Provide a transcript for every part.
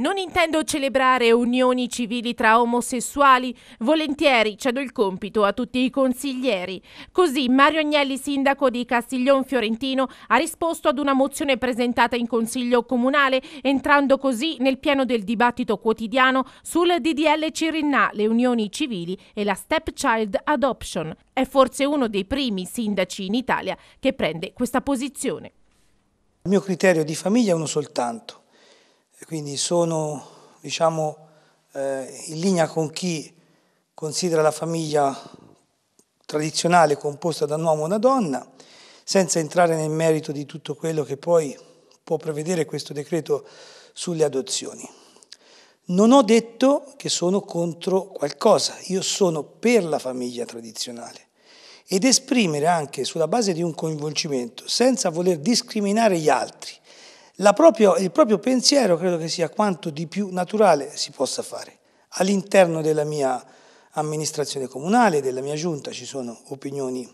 Non intendo celebrare unioni civili tra omosessuali, volentieri cedo il compito a tutti i consiglieri. Così Mario Agnelli, sindaco di Castiglion Fiorentino, ha risposto ad una mozione presentata in Consiglio Comunale, entrando così nel pieno del dibattito quotidiano sul DDL Cirinna, le unioni civili e la stepchild adoption. È forse uno dei primi sindaci in Italia che prende questa posizione. Il mio criterio di famiglia è uno soltanto quindi sono diciamo, eh, in linea con chi considera la famiglia tradizionale composta da un uomo e una donna, senza entrare nel merito di tutto quello che poi può prevedere questo decreto sulle adozioni. Non ho detto che sono contro qualcosa, io sono per la famiglia tradizionale ed esprimere anche sulla base di un coinvolgimento, senza voler discriminare gli altri, proprio, il proprio pensiero credo che sia quanto di più naturale si possa fare. All'interno della mia amministrazione comunale, della mia giunta, ci sono opinioni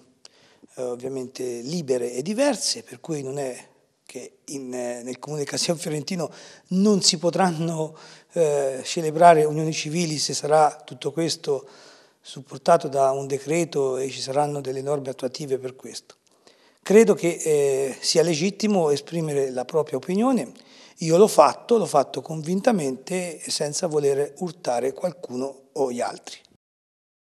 eh, ovviamente libere e diverse, per cui non è che in, eh, nel comune di Cassiano Fiorentino non si potranno eh, celebrare unioni civili se sarà tutto questo supportato da un decreto e ci saranno delle norme attuative per questo. Credo che eh, sia legittimo esprimere la propria opinione. Io l'ho fatto, l'ho fatto convintamente e senza voler urtare qualcuno o gli altri.